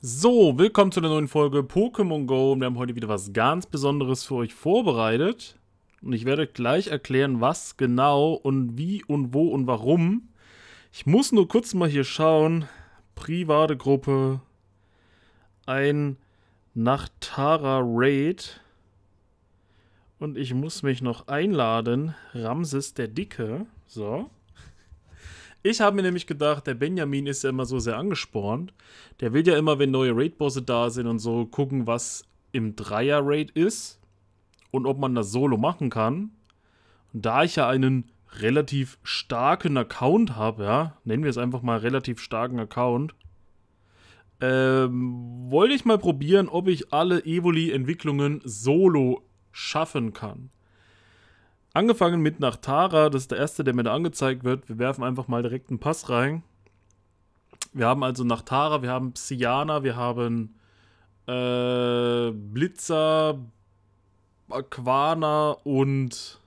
So, willkommen zu einer neuen Folge Pokémon Go. Wir haben heute wieder was ganz Besonderes für euch vorbereitet. Und ich werde gleich erklären, was genau und wie und wo und warum. Ich muss nur kurz mal hier schauen. Private Gruppe. Ein Nachtara Raid. Und ich muss mich noch einladen. Ramses der Dicke. So. Ich habe mir nämlich gedacht, der Benjamin ist ja immer so sehr angespornt. Der will ja immer, wenn neue Raid-Bosse da sind und so, gucken, was im Dreier-Raid ist und ob man das solo machen kann. Und da ich ja einen relativ starken Account habe, ja, nennen wir es einfach mal relativ starken Account, ähm, wollte ich mal probieren, ob ich alle Evoli-Entwicklungen solo schaffen kann. Angefangen mit nach Tara, das ist der erste, der mir da angezeigt wird. Wir werfen einfach mal direkt einen Pass rein. Wir haben also nach Tara, wir haben Psyana, wir haben äh, Blitzer, Aquana und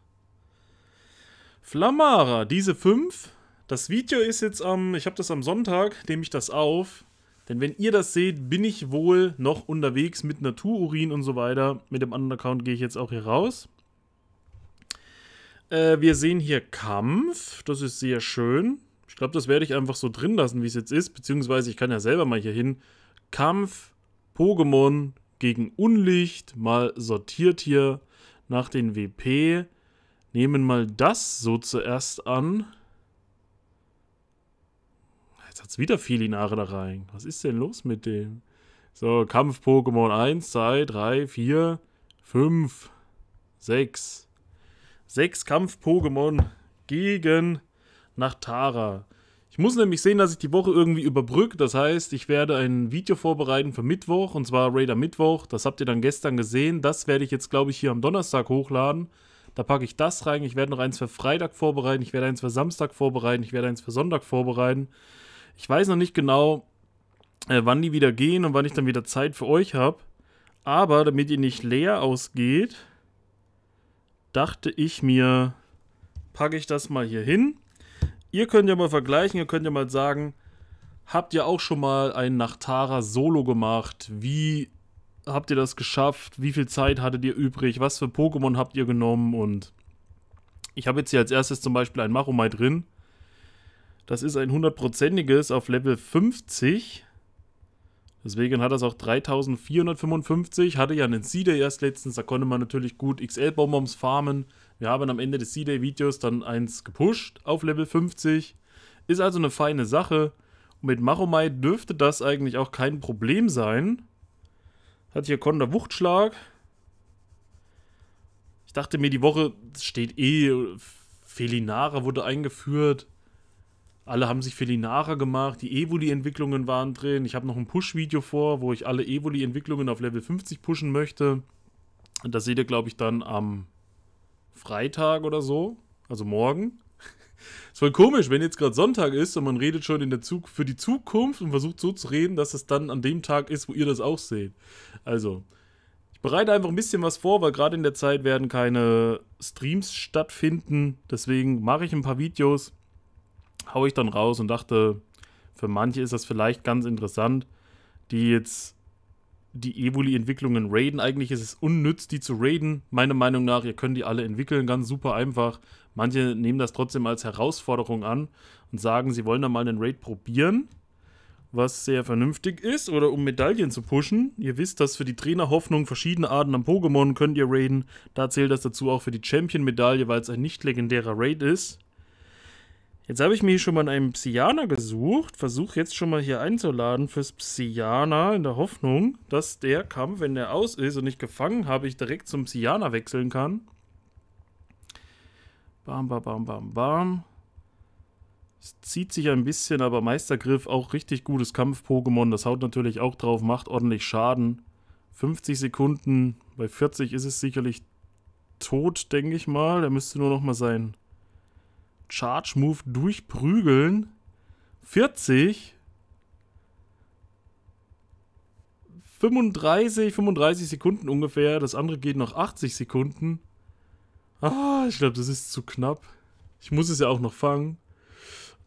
Flamara. Diese fünf. Das Video ist jetzt am, ich habe das am Sonntag, nehme ich das auf. Denn wenn ihr das seht, bin ich wohl noch unterwegs mit Natururin und so weiter. Mit dem anderen Account gehe ich jetzt auch hier raus. Äh, wir sehen hier Kampf. Das ist sehr schön. Ich glaube, das werde ich einfach so drin lassen, wie es jetzt ist. Beziehungsweise ich kann ja selber mal hier hin. Kampf, Pokémon gegen Unlicht. Mal sortiert hier nach den WP. Nehmen mal das so zuerst an. Jetzt hat es wieder Felinare da rein. Was ist denn los mit dem? So, Kampf Pokémon 1, 2, 3, 4, 5, 6 sechs Kampf-Pokémon gegen Nachtara. Ich muss nämlich sehen, dass ich die Woche irgendwie überbrücke. Das heißt, ich werde ein Video vorbereiten für Mittwoch, und zwar Raider Mittwoch. Das habt ihr dann gestern gesehen. Das werde ich jetzt, glaube ich, hier am Donnerstag hochladen. Da packe ich das rein. Ich werde noch eins für Freitag vorbereiten. Ich werde eins für Samstag vorbereiten. Ich werde eins für Sonntag vorbereiten. Ich weiß noch nicht genau, äh, wann die wieder gehen und wann ich dann wieder Zeit für euch habe. Aber damit ihr nicht leer ausgeht, dachte ich mir, packe ich das mal hier hin. Ihr könnt ja mal vergleichen, ihr könnt ja mal sagen, habt ihr auch schon mal ein Nachtara Solo gemacht? Wie habt ihr das geschafft? Wie viel Zeit hattet ihr übrig? Was für Pokémon habt ihr genommen? Und ich habe jetzt hier als erstes zum Beispiel ein Machomai drin. Das ist ein hundertprozentiges auf Level 50. Deswegen hat das auch 3455, hatte ja einen C-Day erst letztens, da konnte man natürlich gut XL-Bonbons farmen. Wir haben am Ende des C-Day-Videos dann eins gepusht auf Level 50. Ist also eine feine Sache. Und mit Maromai dürfte das eigentlich auch kein Problem sein. Hat hier Konter Wuchtschlag. Ich dachte mir, die Woche steht eh, Felinara wurde eingeführt. Alle haben sich für Linara gemacht, die Evoli-Entwicklungen waren drin. Ich habe noch ein Push-Video vor, wo ich alle Evoli-Entwicklungen auf Level 50 pushen möchte. Und das seht ihr, glaube ich, dann am Freitag oder so, also morgen. Ist voll komisch, wenn jetzt gerade Sonntag ist und man redet schon in der Zug für die Zukunft und versucht so zu reden, dass es dann an dem Tag ist, wo ihr das auch seht. Also, ich bereite einfach ein bisschen was vor, weil gerade in der Zeit werden keine Streams stattfinden. Deswegen mache ich ein paar Videos hau ich dann raus und dachte, für manche ist das vielleicht ganz interessant, die jetzt die Evoli-Entwicklungen raiden. Eigentlich ist es unnütz, die zu raiden. Meiner Meinung nach, ihr könnt die alle entwickeln, ganz super einfach. Manche nehmen das trotzdem als Herausforderung an und sagen, sie wollen da mal einen Raid probieren, was sehr vernünftig ist, oder um Medaillen zu pushen. Ihr wisst, dass für die Trainerhoffnung verschiedene Arten an Pokémon könnt ihr raiden. Da zählt das dazu auch für die Champion-Medaille, weil es ein nicht legendärer Raid ist. Jetzt habe ich mir hier schon mal einen Psyaner gesucht, versuche jetzt schon mal hier einzuladen fürs Psyaner in der Hoffnung, dass der Kampf, wenn der aus ist und ich gefangen habe, ich direkt zum Psyaner wechseln kann. Bam, bam, bam, bam, bam. Es zieht sich ein bisschen, aber Meistergriff auch richtig gutes Kampf-Pokémon. Das haut natürlich auch drauf, macht ordentlich Schaden. 50 Sekunden, bei 40 ist es sicherlich tot, denke ich mal. Er müsste nur noch mal sein Charge Move durchprügeln. 40. 35, 35 Sekunden ungefähr. Das andere geht noch 80 Sekunden. Ah, ich glaube, das ist zu knapp. Ich muss es ja auch noch fangen.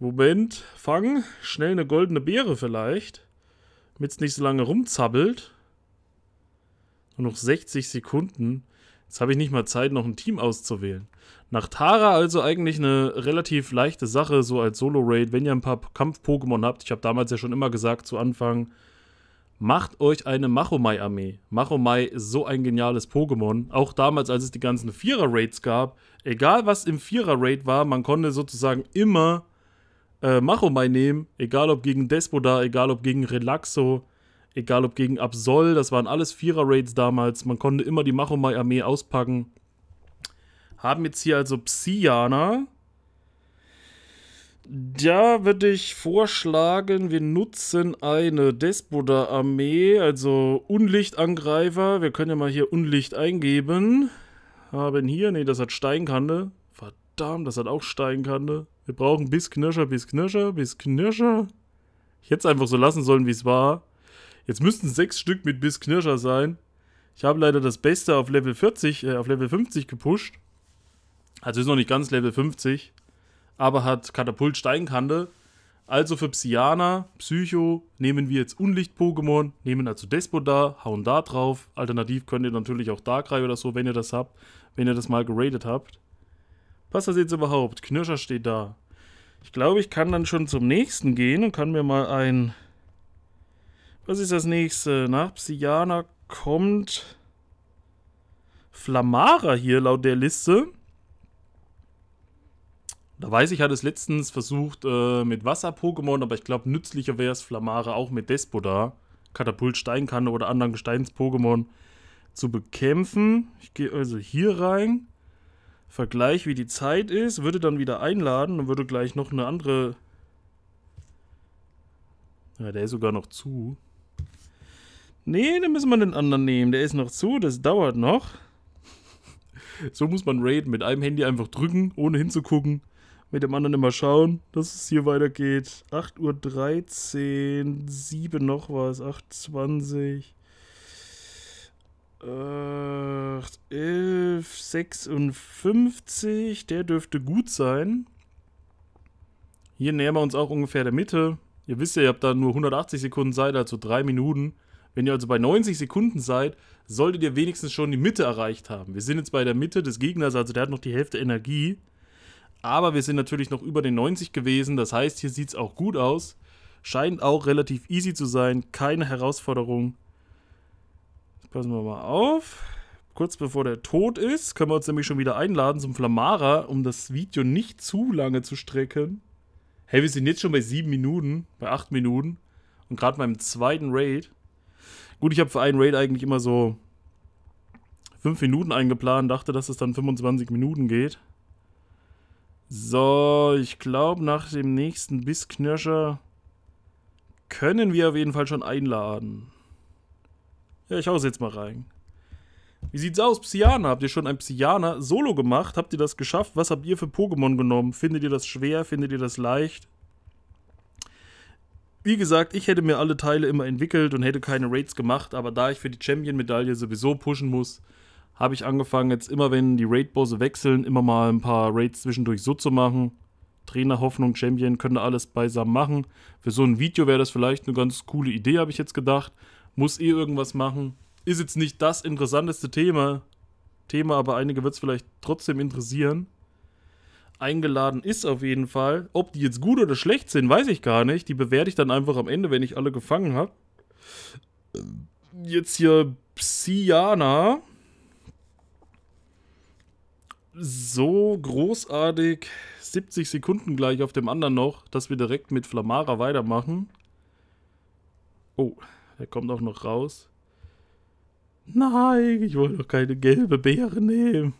Moment, fangen. Schnell eine goldene Beere vielleicht. Damit es nicht so lange rumzappelt. Nur noch 60 Sekunden. Jetzt habe ich nicht mal Zeit, noch ein Team auszuwählen. Nach Tara also eigentlich eine relativ leichte Sache, so als Solo-Raid, wenn ihr ein paar Kampf-Pokémon habt. Ich habe damals ja schon immer gesagt zu Anfang, macht euch eine Machomai-Armee. Machomai ist so ein geniales Pokémon. Auch damals, als es die ganzen Vierer-Raids gab, egal was im Vierer-Raid war, man konnte sozusagen immer äh, Machomai nehmen, egal ob gegen Despoda, egal ob gegen Relaxo, egal ob gegen Absol, das waren alles Vierer-Raids damals. Man konnte immer die Machomai-Armee auspacken. Haben jetzt hier also Psyana. Da würde ich vorschlagen, wir nutzen eine Despoda-Armee, also Unlichtangreifer. Wir können ja mal hier Unlicht eingeben. Haben hier, nee, das hat Steinkante. Verdammt, das hat auch Steinkante. Wir brauchen bis Knirscher, bis Knirscher, bis Knirscher. Ich hätte es einfach so lassen sollen, wie es war. Jetzt müssten sechs Stück mit bis Knirscher sein. Ich habe leider das Beste auf Level 40, äh, auf Level 50 gepusht. Also ist noch nicht ganz Level 50, aber hat Katapult Steinkante. Also für Psyana, Psycho nehmen wir jetzt Unlicht-Pokémon, nehmen also da, hauen da drauf. Alternativ könnt ihr natürlich auch Darkrai oder so, wenn ihr das habt, wenn ihr das mal geradet habt. Passt das jetzt überhaupt? Knirscher steht da. Ich glaube, ich kann dann schon zum nächsten gehen und kann mir mal ein. Was ist das nächste? Nach Psyana kommt. Flamara hier laut der Liste. Da weiß ich, hat es letztens versucht äh, mit Wasser-Pokémon, aber ich glaube, nützlicher wäre es Flamare auch mit Despodar, Katapult, Steinkanne oder anderen Gesteins-Pokémon zu bekämpfen. Ich gehe also hier rein, vergleiche, wie die Zeit ist, würde dann wieder einladen und würde gleich noch eine andere. Ja, der ist sogar noch zu. Nee, dann müssen wir den anderen nehmen. Der ist noch zu, das dauert noch. so muss man Raid mit einem Handy einfach drücken, ohne hinzugucken mit dem anderen immer schauen, dass es hier weitergeht. 8.13 Uhr, 7 noch was, 8.20 Uhr. 8, 11, 56, der dürfte gut sein. Hier nähern wir uns auch ungefähr der Mitte. Ihr wisst ja, ihr habt da nur 180 Sekunden Zeit, also 3 Minuten. Wenn ihr also bei 90 Sekunden seid, solltet ihr wenigstens schon die Mitte erreicht haben. Wir sind jetzt bei der Mitte des Gegners, also der hat noch die Hälfte Energie. Aber wir sind natürlich noch über den 90 gewesen. Das heißt, hier sieht es auch gut aus. Scheint auch relativ easy zu sein. Keine Herausforderung. Jetzt passen wir mal auf. Kurz bevor der tot ist, können wir uns nämlich schon wieder einladen zum Flamara, um das Video nicht zu lange zu strecken. Hey, wir sind jetzt schon bei 7 Minuten, bei 8 Minuten. Und gerade beim zweiten Raid. Gut, ich habe für einen Raid eigentlich immer so 5 Minuten eingeplant, dachte, dass es dann 25 Minuten geht. So, ich glaube, nach dem nächsten Bissknirscher können wir auf jeden Fall schon einladen. Ja, ich hau's jetzt mal rein. Wie sieht's aus, Psyana? Habt ihr schon ein Psyana solo gemacht? Habt ihr das geschafft? Was habt ihr für Pokémon genommen? Findet ihr das schwer? Findet ihr das leicht? Wie gesagt, ich hätte mir alle Teile immer entwickelt und hätte keine Raids gemacht, aber da ich für die Champion-Medaille sowieso pushen muss, habe ich angefangen, jetzt immer wenn die Raid-Bosse wechseln, immer mal ein paar Raids zwischendurch so zu machen. Trainer, Hoffnung, Champion, können alles beisammen machen. Für so ein Video wäre das vielleicht eine ganz coole Idee, habe ich jetzt gedacht. Muss eh irgendwas machen. Ist jetzt nicht das interessanteste Thema, Thema aber einige wird es vielleicht trotzdem interessieren. Eingeladen ist auf jeden Fall. Ob die jetzt gut oder schlecht sind, weiß ich gar nicht. Die bewerte ich dann einfach am Ende, wenn ich alle gefangen habe. Ähm, jetzt hier Psyana so großartig 70 Sekunden gleich auf dem anderen noch, dass wir direkt mit Flamara weitermachen. Oh, er kommt auch noch raus. Nein, ich wollte doch keine gelbe Beere nehmen.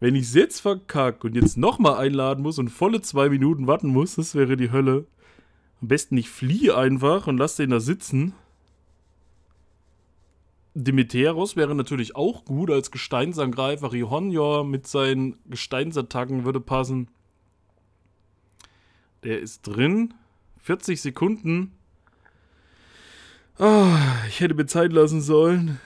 Wenn ich es jetzt verkacke und jetzt nochmal einladen muss und volle zwei Minuten warten muss, das wäre die Hölle. Am besten ich fliehe einfach und lasse den da sitzen. Demeteros wäre natürlich auch gut als Gesteinsangreifer. Rihonjor mit seinen Gesteinsattacken würde passen. Der ist drin. 40 Sekunden. Oh, ich hätte mir Zeit lassen sollen.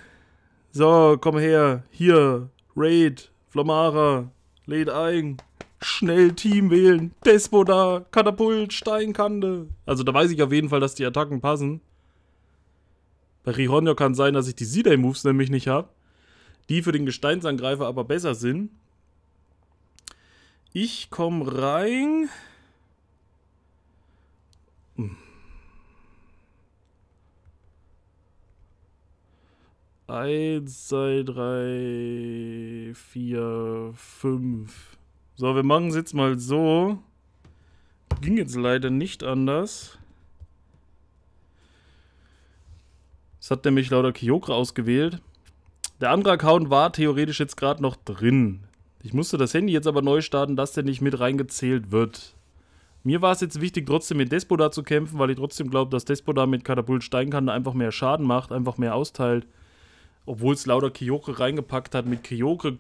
So, komm her. Hier. Raid. Flamara. Lädt ein. Schnell Team wählen. Despo da. Katapult. Steinkante. Also da weiß ich auf jeden Fall, dass die Attacken passen. Bei Rihonjo kann sein, dass ich die C-Day-Moves nämlich nicht habe, die für den Gesteinsangreifer aber besser sind. Ich komme rein. Hm. Eins, zwei, drei, vier, fünf. So, wir machen es jetzt mal so. Ging jetzt leider nicht anders. Das hat nämlich lauter Kyokra ausgewählt. Der andere Account war theoretisch jetzt gerade noch drin. Ich musste das Handy jetzt aber neu starten, dass der nicht mit reingezählt wird. Mir war es jetzt wichtig, trotzdem mit Despodar zu kämpfen, weil ich trotzdem glaube, dass Despodar mit Katapult Steinkante einfach mehr Schaden macht, einfach mehr austeilt. Obwohl es lauter Kyokre reingepackt hat. Mit Kyokre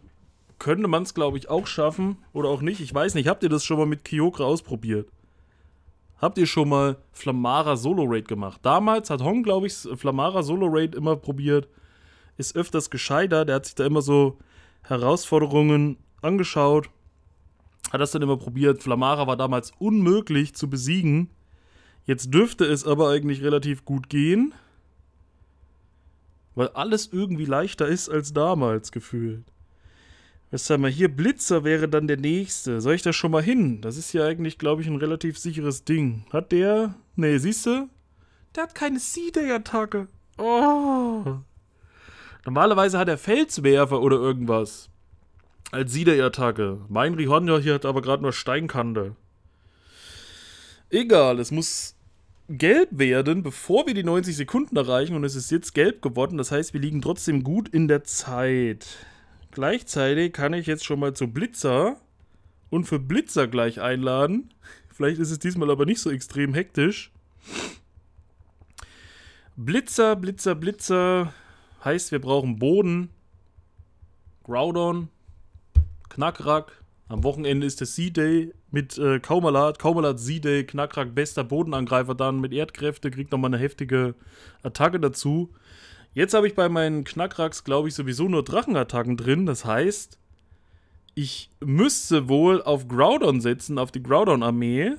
könnte man es, glaube ich, auch schaffen. Oder auch nicht. Ich weiß nicht. Habt ihr das schon mal mit Kyokre ausprobiert? habt ihr schon mal Flamara Solo Raid gemacht? Damals hat Hong, glaube ich, Flamara Solo Raid immer probiert. Ist öfters gescheiter. Der hat sich da immer so Herausforderungen angeschaut. Hat das dann immer probiert. Flamara war damals unmöglich zu besiegen. Jetzt dürfte es aber eigentlich relativ gut gehen. Weil alles irgendwie leichter ist als damals gefühlt. Was haben wir hier? Blitzer wäre dann der nächste. Soll ich da schon mal hin? Das ist ja eigentlich, glaube ich, ein relativ sicheres Ding. Hat der... Nee, siehst du? Der hat keine Seedey-Attacke. Oh. Normalerweise hat er Felswerfer oder irgendwas. Als Seeday-Attacke. Mein Rihonja hier hat aber gerade nur Steinkante. Egal, es muss gelb werden, bevor wir die 90 Sekunden erreichen. Und es ist jetzt gelb geworden. Das heißt, wir liegen trotzdem gut in der Zeit. Gleichzeitig kann ich jetzt schon mal zu Blitzer und für Blitzer gleich einladen. Vielleicht ist es diesmal aber nicht so extrem hektisch. Blitzer, Blitzer, Blitzer. Heißt, wir brauchen Boden. Groudon. Knackrack. Am Wochenende ist der Sea-Day mit äh, Kaumalat. Kaumalat Sea-Day, Knackrack, bester Bodenangreifer dann mit Erdkräfte, kriegt nochmal eine heftige Attacke dazu. Jetzt habe ich bei meinen Knackracks, glaube ich, sowieso nur Drachenattacken drin. Das heißt, ich müsste wohl auf Groudon setzen, auf die Groudon-Armee.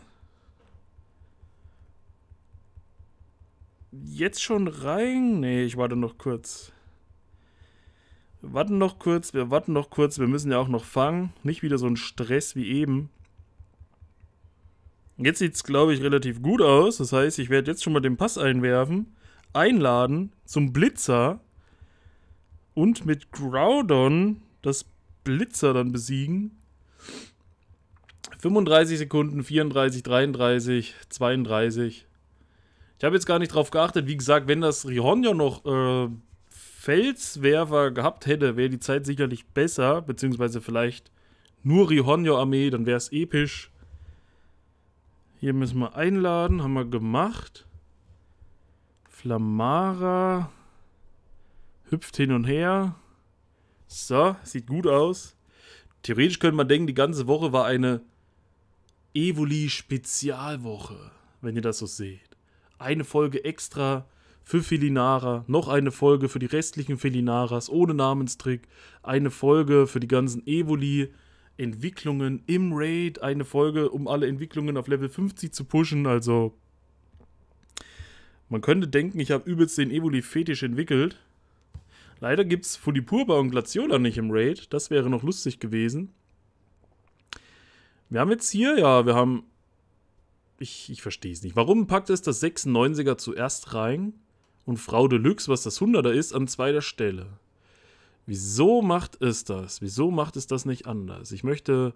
Jetzt schon rein? Nee, ich warte noch kurz. Wir warten noch kurz, wir warten noch kurz, wir müssen ja auch noch fangen. Nicht wieder so ein Stress wie eben. Jetzt sieht es, glaube ich, relativ gut aus. Das heißt, ich werde jetzt schon mal den Pass einwerfen einladen zum Blitzer und mit Groudon das Blitzer dann besiegen. 35 Sekunden, 34, 33, 32. Ich habe jetzt gar nicht drauf geachtet. Wie gesagt, wenn das Rihonjo noch äh, Felswerfer gehabt hätte, wäre die Zeit sicherlich besser. Beziehungsweise vielleicht nur rihonjo armee dann wäre es episch. Hier müssen wir einladen, haben wir gemacht. Flamara hüpft hin und her. So, sieht gut aus. Theoretisch könnte man denken, die ganze Woche war eine Evoli-Spezialwoche, wenn ihr das so seht. Eine Folge extra für Felinara, noch eine Folge für die restlichen Felinaras ohne Namenstrick, eine Folge für die ganzen Evoli. Entwicklungen im Raid, eine Folge, um alle Entwicklungen auf Level 50 zu pushen, also man könnte denken, ich habe übelst den Evoli-Fetisch entwickelt. Leider gibt es Fulipurba und Glaciola nicht im Raid. Das wäre noch lustig gewesen. Wir haben jetzt hier, ja, wir haben... Ich, ich verstehe es nicht. Warum packt es das 96er zuerst rein und Frau Deluxe, was das 100er ist, an zweiter Stelle? Wieso macht es das? Wieso macht es das nicht anders? Ich möchte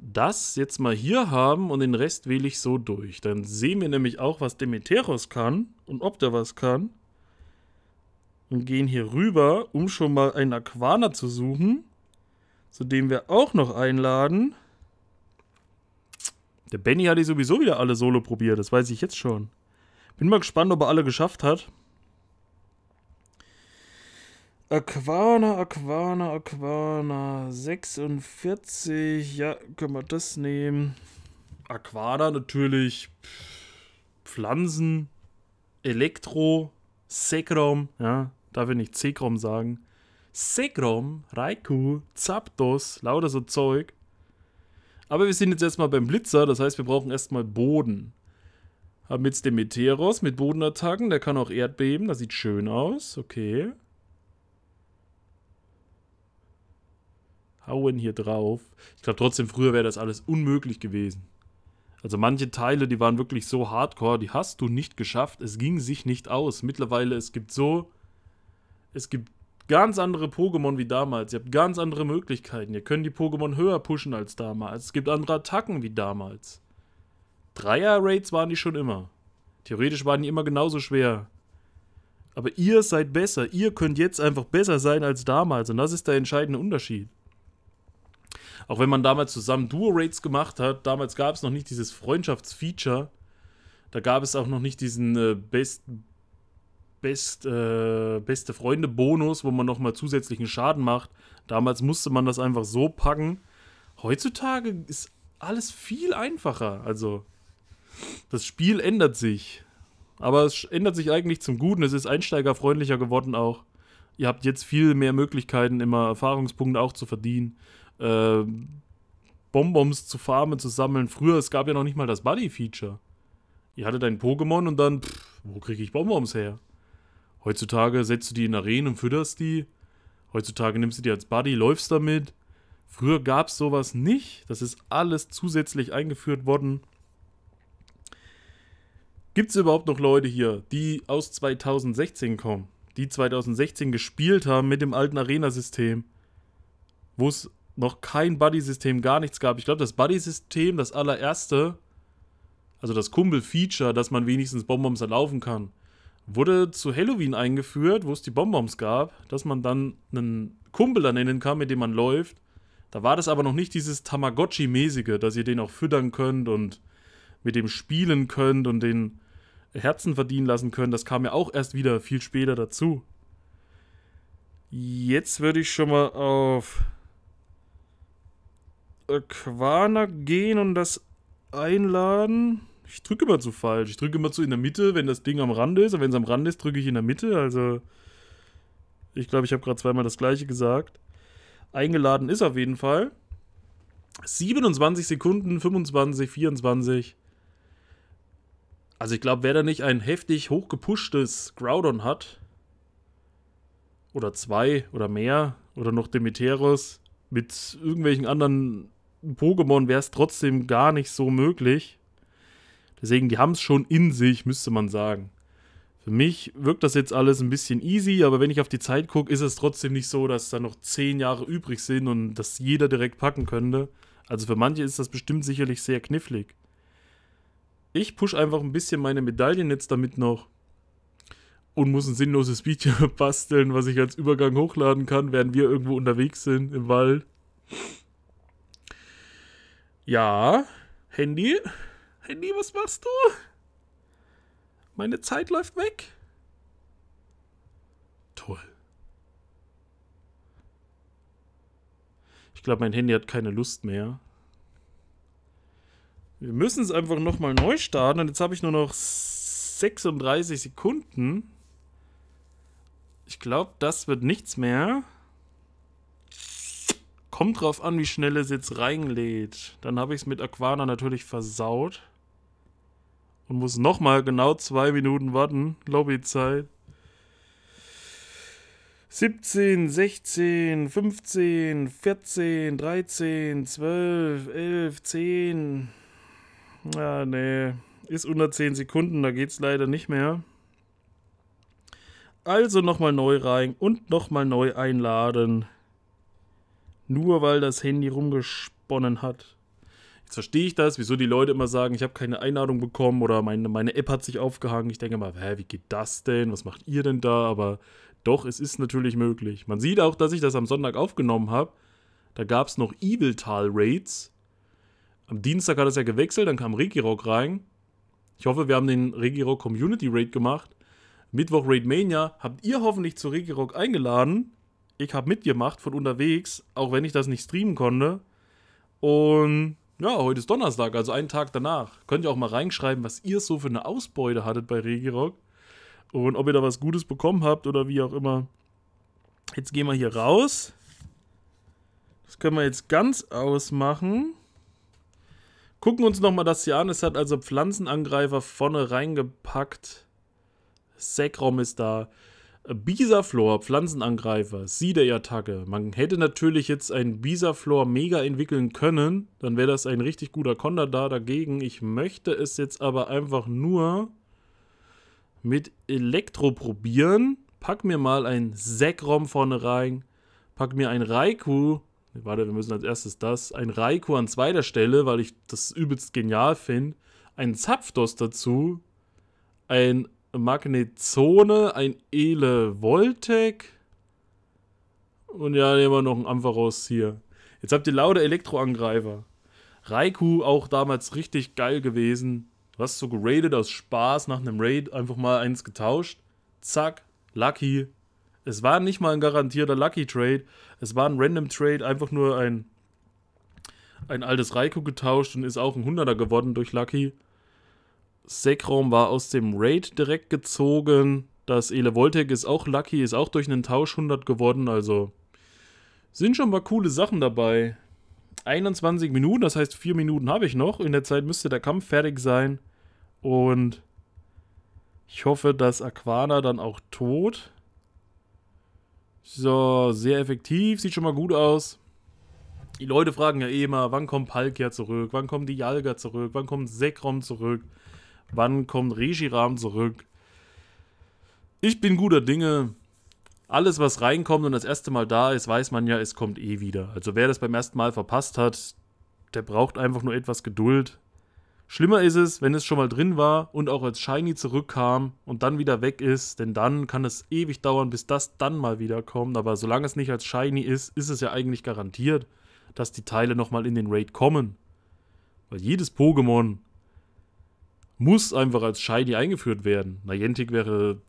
das jetzt mal hier haben und den Rest wähle ich so durch. Dann sehen wir nämlich auch, was Demeteros kann und ob der was kann. Und gehen hier rüber, um schon mal einen Aquana zu suchen, zu dem wir auch noch einladen. Der Benny hat die sowieso wieder alle solo probiert, das weiß ich jetzt schon. Bin mal gespannt, ob er alle geschafft hat. Aquana, Aquana, Aquana. 46. Ja, können wir das nehmen. Aquana natürlich. Pflanzen. Elektro. Sekrom. Ja, darf ich nicht Sekrom sagen. Sekrom, Raikou, Zapdos, lauter so Zeug. Aber wir sind jetzt erstmal beim Blitzer, das heißt, wir brauchen erstmal Boden. Haben jetzt den Meteoros mit Bodenattacken, der kann auch Erdbeben, das sieht schön aus, okay. hauen hier drauf. Ich glaube trotzdem, früher wäre das alles unmöglich gewesen. Also manche Teile, die waren wirklich so hardcore, die hast du nicht geschafft. Es ging sich nicht aus. Mittlerweile, es gibt so, es gibt ganz andere Pokémon wie damals. Ihr habt ganz andere Möglichkeiten. Ihr könnt die Pokémon höher pushen als damals. Es gibt andere Attacken wie damals. Dreier-Raids waren die schon immer. Theoretisch waren die immer genauso schwer. Aber ihr seid besser. Ihr könnt jetzt einfach besser sein als damals. Und das ist der entscheidende Unterschied. Auch wenn man damals zusammen Duo-Raids gemacht hat, damals gab es noch nicht dieses Freundschaftsfeature. Da gab es auch noch nicht diesen äh, Best, Best, äh, beste Freunde-Bonus, wo man nochmal zusätzlichen Schaden macht. Damals musste man das einfach so packen. Heutzutage ist alles viel einfacher. Also, das Spiel ändert sich. Aber es ändert sich eigentlich zum Guten. Es ist einsteigerfreundlicher geworden auch. Ihr habt jetzt viel mehr Möglichkeiten, immer Erfahrungspunkte auch zu verdienen äh, Bonbons zu farmen, zu sammeln. Früher, es gab ja noch nicht mal das Buddy-Feature. Ihr hattet ein Pokémon und dann, pff, wo kriege ich Bonbons her? Heutzutage setzt du die in Arenen und fütterst die. Heutzutage nimmst du die als Buddy, läufst damit. Früher gab es sowas nicht. Das ist alles zusätzlich eingeführt worden. Gibt es überhaupt noch Leute hier, die aus 2016 kommen, die 2016 gespielt haben mit dem alten Arena-System, wo es noch kein Buddy-System, gar nichts gab. Ich glaube, das Buddy-System, das allererste, also das Kumpel-Feature, dass man wenigstens Bonbons erlaufen kann, wurde zu Halloween eingeführt, wo es die Bonbons gab, dass man dann einen Kumpel ernennen kann, mit dem man läuft. Da war das aber noch nicht dieses Tamagotchi-mäßige, dass ihr den auch füttern könnt und mit dem spielen könnt und den Herzen verdienen lassen könnt. Das kam ja auch erst wieder viel später dazu. Jetzt würde ich schon mal auf Aquana äh, gehen und das einladen. Ich drücke immer zu falsch. Ich drücke immer zu in der Mitte, wenn das Ding am Rand ist. Und wenn es am Rand ist, drücke ich in der Mitte. Also, ich glaube, ich habe gerade zweimal das gleiche gesagt. Eingeladen ist auf jeden Fall. 27 Sekunden, 25, 24. Also ich glaube, wer da nicht ein heftig hochgepushtes Groudon hat, oder zwei oder mehr, oder noch Demeteros mit irgendwelchen anderen Pokémon wäre es trotzdem gar nicht so möglich. Deswegen, die haben es schon in sich, müsste man sagen. Für mich wirkt das jetzt alles ein bisschen easy, aber wenn ich auf die Zeit gucke, ist es trotzdem nicht so, dass da noch zehn Jahre übrig sind und das jeder direkt packen könnte. Also für manche ist das bestimmt sicherlich sehr knifflig. Ich push einfach ein bisschen meine Medaillen jetzt damit noch und muss ein sinnloses Video basteln, was ich als Übergang hochladen kann, während wir irgendwo unterwegs sind im Wald. Ja, Handy? Handy, was machst du? Meine Zeit läuft weg. Toll. Ich glaube, mein Handy hat keine Lust mehr. Wir müssen es einfach nochmal neu starten. Und jetzt habe ich nur noch 36 Sekunden. Ich glaube, das wird nichts mehr. Kommt drauf an, wie schnell es jetzt reinlädt. Dann habe ich es mit Aquana natürlich versaut. Und muss nochmal genau zwei Minuten warten. Lobbyzeit. 17, 16, 15, 14, 13, 12, 11, 10. Ja, nee. Ist unter 10 Sekunden, da geht es leider nicht mehr. Also nochmal neu rein und nochmal neu einladen. Nur weil das Handy rumgesponnen hat. Jetzt verstehe ich das, wieso die Leute immer sagen, ich habe keine Einladung bekommen oder meine, meine App hat sich aufgehangen. Ich denke mal, hä, wie geht das denn? Was macht ihr denn da? Aber doch, es ist natürlich möglich. Man sieht auch, dass ich das am Sonntag aufgenommen habe. Da gab es noch Eviltal-Raids. Am Dienstag hat es ja gewechselt, dann kam Regirock rein. Ich hoffe, wir haben den Regirock Community Raid gemacht. Mittwoch Raid Mania habt ihr hoffentlich zu Regirock eingeladen ich habe mitgemacht von unterwegs, auch wenn ich das nicht streamen konnte. Und ja, heute ist Donnerstag, also einen Tag danach. Könnt ihr auch mal reinschreiben, was ihr so für eine Ausbeute hattet bei Regirock. Und ob ihr da was Gutes bekommen habt oder wie auch immer. Jetzt gehen wir hier raus. Das können wir jetzt ganz ausmachen. Gucken uns nochmal das hier an. Es hat also Pflanzenangreifer vorne reingepackt. Sekrom ist da. Bisaflor, Pflanzenangreifer, Siedey-Attacke. Man hätte natürlich jetzt ein Bisaflor mega entwickeln können. Dann wäre das ein richtig guter Konter da dagegen. Ich möchte es jetzt aber einfach nur mit Elektro probieren. Pack mir mal ein Sekrom vorne rein. Pack mir ein Raikou. Warte, wir müssen als erstes das. Ein Raikou an zweiter Stelle, weil ich das übelst genial finde. Ein Zapfdos dazu. Ein Magnetzone, ein Ele Voltec. Und ja, nehmen wir noch einen Ampharos hier. Jetzt habt ihr lauter Elektroangreifer. Raikou auch damals richtig geil gewesen. Du hast so geradet aus Spaß nach einem Raid einfach mal eins getauscht. Zack, Lucky. Es war nicht mal ein garantierter Lucky Trade. Es war ein Random Trade, einfach nur ein, ein altes Raikou getauscht und ist auch ein 100er geworden durch Lucky. Sekrom war aus dem Raid direkt gezogen. Das Elevoltec ist auch lucky, ist auch durch einen Tausch 100 geworden. Also sind schon mal coole Sachen dabei. 21 Minuten, das heißt 4 Minuten habe ich noch. In der Zeit müsste der Kampf fertig sein. Und ich hoffe, dass Aquana dann auch tot. So, sehr effektiv, sieht schon mal gut aus. Die Leute fragen ja eh immer, wann kommt Palkia zurück, wann kommen die Jalga zurück, wann kommt Sekrom zurück. Wann kommt Regiram zurück? Ich bin guter Dinge. Alles, was reinkommt und das erste Mal da ist, weiß man ja, es kommt eh wieder. Also wer das beim ersten Mal verpasst hat, der braucht einfach nur etwas Geduld. Schlimmer ist es, wenn es schon mal drin war und auch als Shiny zurückkam und dann wieder weg ist, denn dann kann es ewig dauern, bis das dann mal wieder kommt. Aber solange es nicht als Shiny ist, ist es ja eigentlich garantiert, dass die Teile nochmal in den Raid kommen. Weil jedes Pokémon muss einfach als Shiny eingeführt werden. Niantic wäre,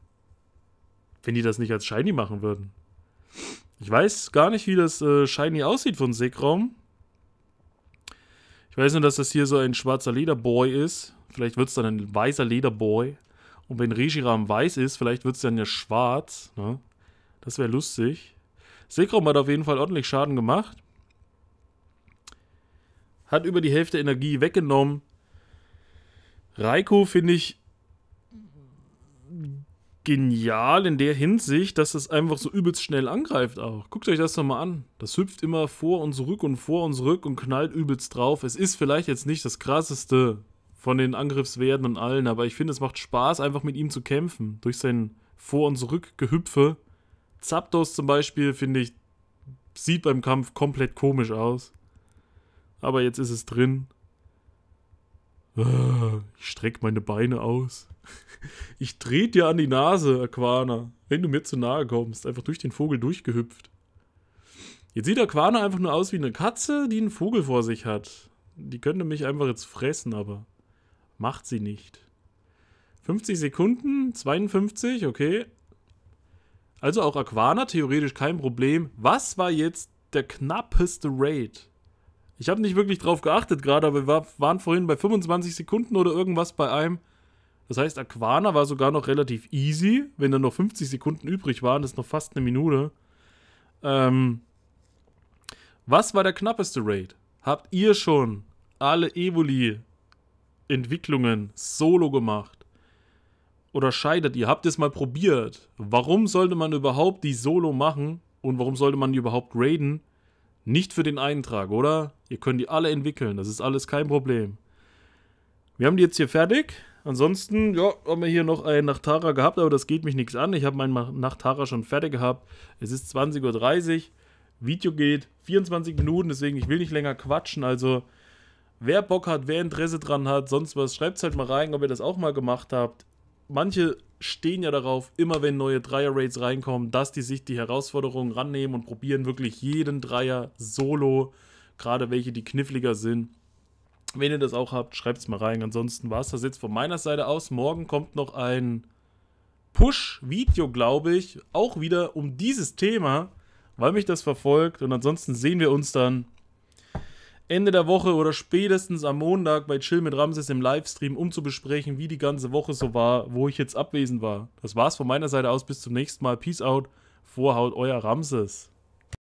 wenn die das nicht als Shiny machen würden. Ich weiß gar nicht, wie das äh, Shiny aussieht von Sekraum. Ich weiß nur, dass das hier so ein schwarzer Lederboy ist. Vielleicht wird es dann ein weißer Lederboy. Und wenn Regiram weiß ist, vielleicht wird es dann ja schwarz. Ne? Das wäre lustig. Sekrom hat auf jeden Fall ordentlich Schaden gemacht. Hat über die Hälfte Energie weggenommen. Raiko finde ich genial in der Hinsicht, dass es einfach so übelst schnell angreift auch. Guckt euch das doch mal an. Das hüpft immer vor und zurück und vor und zurück und knallt übelst drauf. Es ist vielleicht jetzt nicht das krasseste von den Angriffswerten und allen, aber ich finde, es macht Spaß, einfach mit ihm zu kämpfen. Durch sein Vor- und Zurückgehüpfe. Zapdos zum Beispiel, finde ich, sieht beim Kampf komplett komisch aus. Aber jetzt ist es drin. Ah, ich strecke meine Beine aus. Ich drehe dir an die Nase, Aquana, wenn du mir zu nahe kommst. Einfach durch den Vogel durchgehüpft. Jetzt sieht Aquana einfach nur aus wie eine Katze, die einen Vogel vor sich hat. Die könnte mich einfach jetzt fressen, aber macht sie nicht. 50 Sekunden, 52, okay. Also auch Aquana, theoretisch kein Problem. Was war jetzt der knappeste Raid? Ich habe nicht wirklich drauf geachtet gerade, aber wir war, waren vorhin bei 25 Sekunden oder irgendwas bei einem. Das heißt, Aquana war sogar noch relativ easy, wenn dann noch 50 Sekunden übrig waren. Das ist noch fast eine Minute. Ähm, was war der knappeste Raid? Habt ihr schon alle Evoli-Entwicklungen solo gemacht? Oder scheidet ihr? Habt ihr es mal probiert? Warum sollte man überhaupt die solo machen? Und warum sollte man die überhaupt raiden? Nicht für den Eintrag, oder? Ihr könnt die alle entwickeln, das ist alles kein Problem. Wir haben die jetzt hier fertig. Ansonsten, ja, haben wir hier noch einen Nachtara gehabt, aber das geht mich nichts an. Ich habe meinen Nachtara schon fertig gehabt. Es ist 20.30 Uhr. Video geht 24 Minuten, deswegen ich will nicht länger quatschen. Also, wer Bock hat, wer Interesse dran hat, sonst was, schreibt es halt mal rein, ob ihr das auch mal gemacht habt. Manche stehen ja darauf, immer wenn neue Dreier-Raids reinkommen, dass die sich die Herausforderungen rannehmen und probieren wirklich jeden Dreier solo, gerade welche, die kniffliger sind. Wenn ihr das auch habt, schreibt es mal rein. Ansonsten war es das jetzt von meiner Seite aus. Morgen kommt noch ein Push-Video, glaube ich, auch wieder um dieses Thema, weil mich das verfolgt. Und ansonsten sehen wir uns dann Ende der Woche oder spätestens am Montag bei Chill mit Ramses im Livestream, um zu besprechen, wie die ganze Woche so war, wo ich jetzt abwesend war. Das war's von meiner Seite aus. Bis zum nächsten Mal. Peace out. Vorhaut, euer Ramses.